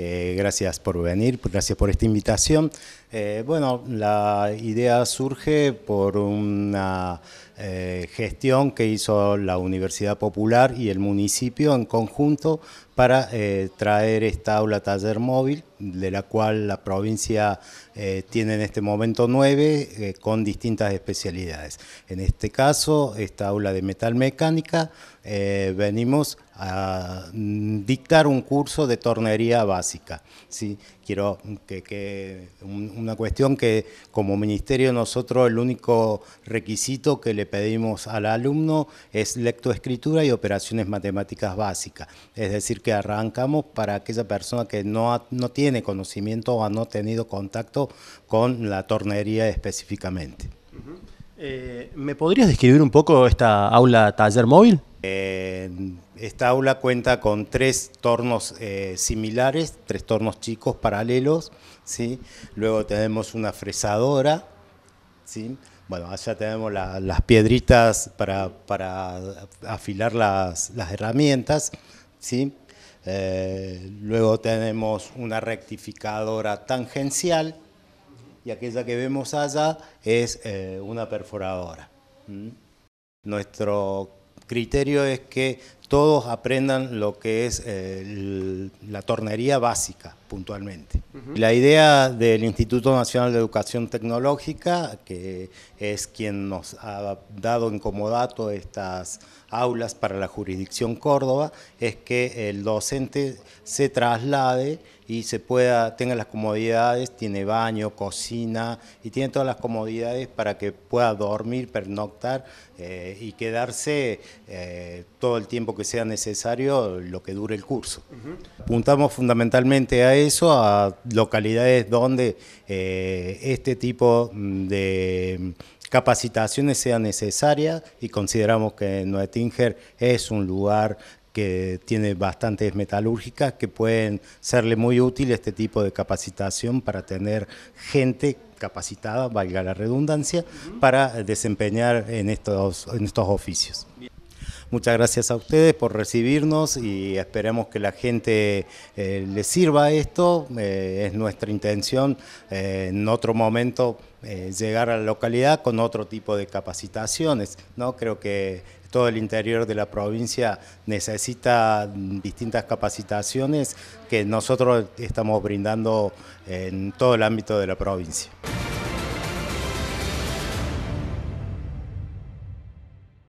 Eh, gracias por venir, pues, gracias por esta invitación. Eh, bueno, la idea surge por una eh, gestión que hizo la Universidad Popular y el municipio en conjunto para eh, traer esta aula taller móvil, de la cual la provincia eh, tiene en este momento nueve, eh, con distintas especialidades. En este caso, esta aula de metalmecánica, venimos a dictar un curso de tornería básica. ¿sí? Quiero que, una cuestión que como ministerio nosotros el único requisito que le pedimos al alumno es lectoescritura y operaciones matemáticas básicas. Es decir, arrancamos para aquella persona que no, tiene conocimiento o ha no tenido contacto con la tornería específicamente. Eh, ¿Me podrías describir un poco esta aula taller móvil? Eh, esta aula cuenta con tres tornos eh, similares, tres tornos chicos paralelos, ¿sí? luego tenemos una fresadora, ¿sí? bueno, allá tenemos las piedritas para, afilar las, las herramientas, ¿sí? Eh, luego tenemos una rectificadora tangencial y aquella que vemos allá es eh, una perforadora. ¿Mm? Nuestro criterio es que todos aprendan lo que es eh, la tornería básica puntualmente. La idea del Instituto Nacional de Educación Tecnológica, que es quien nos ha dado en comodato estas aulas para la jurisdicción Córdoba, es que el docente se traslade y se pueda, tenga las comodidades, tiene baño, cocina y tiene todas las comodidades para que pueda dormir, pernoctar eh, y quedarse eh, todo el tiempo que sea necesario lo que dure el curso. Apuntamos fundamentalmente a eso, a localidades donde eh, este tipo de capacitaciones sea necesaria y consideramos que Noetinger es un lugar que tiene bastantes metalúrgicas que pueden serle muy útil este tipo de capacitación para tener gente capacitada, valga la redundancia, para desempeñar en estos, en estos oficios. Muchas gracias a ustedes por recibirnos y esperemos que la gente eh, les sirva esto. Eh, es nuestra intención eh, en otro momento llegar a la localidad con otro tipo de capacitaciones. ¿no? Creo que todo el interior de la provincia necesita distintas capacitaciones que nosotros estamos brindando en todo el ámbito de la provincia.